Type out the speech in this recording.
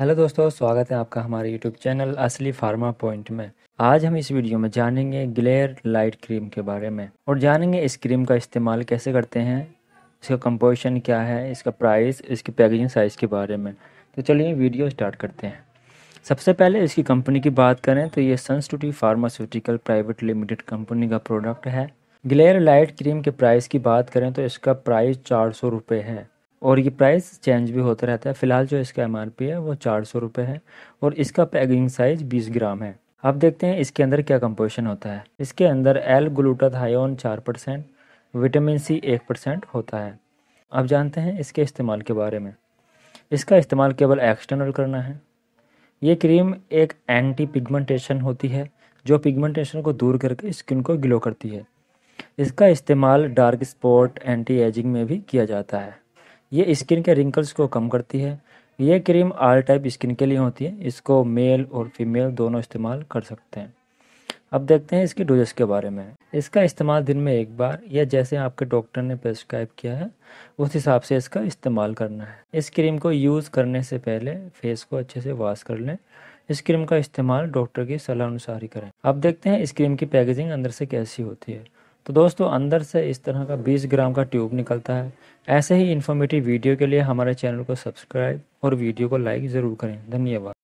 hello दोस्तों स्वागत है आपका हमारे YouTube channel Asli pharma point में आज हम इस वीडियो में जानेंगे ग्लेयर लाइट क्रीम के बारे में और जानेंगे इस क्रीम का इस्तेमाल कैसे करते हैं इसका कंपोजिशन क्या है इसका प्राइस इसकी पैकेजिंग साइज़ के बारे में तो चलिए वीडियो स्टार्ट करते हैं सबसे पहले इसकी कंपनी की बात करें तो ये सनस्टूटी फार्मास्यूटिकल प्राइवेट लिमिटेड कंपनी का प्रोडक्ट है ग्लेयर लाइट क्रीम के प्राइस की बात करें तो इसका प्राइस चार सौ रुपये है और ये प्राइस चेंज भी होता रहता है फ़िलहाल जो इसका एम है वो चार सौ रुपये है और इसका पैकिंग साइज़ बीस ग्राम है अब देखते हैं इसके अंदर क्या कंपोजिशन होता है इसके अंदर एल ग्लूटाथायोन चार परसेंट विटामिन सी एक परसेंट होता है अब जानते हैं इसके इस्तेमाल के बारे में इसका इस्तेमाल केवल एक्सटर्नल करना है ये क्रीम एक एंटी पिगमेंटेशन होती है जो पिगमेंटेशन को दूर करके स्किन को ग्लो करती है इसका इस्तेमाल डार्क स्पॉट एंटी एजिंग में भी किया जाता है ये स्किन के रिंकल्स को कम करती है ये क्रीम आल टाइप स्किन के लिए होती है इसको मेल और फीमेल दोनों इस्तेमाल कर सकते हैं अब देखते हैं इसकी डोजेस के बारे में इसका इस्तेमाल दिन में एक बार या जैसे आपके डॉक्टर ने प्रेस्क्राइब किया है उस हिसाब से इसका इस्तेमाल करना है इस क्रीम को यूज़ करने से पहले फेस को अच्छे से वॉश कर लें इस क्रीम का इस्तेमाल डॉक्टर की सलाह अनुसार ही करें अब देखते हैं इस क्रीम की पैकेजिंग अंदर से कैसी होती है तो दोस्तों अंदर से इस तरह का 20 ग्राम का ट्यूब निकलता है ऐसे ही इन्फॉर्मेटिव वीडियो के लिए हमारे चैनल को सब्सक्राइब और वीडियो को लाइक ज़रूर करें धन्यवाद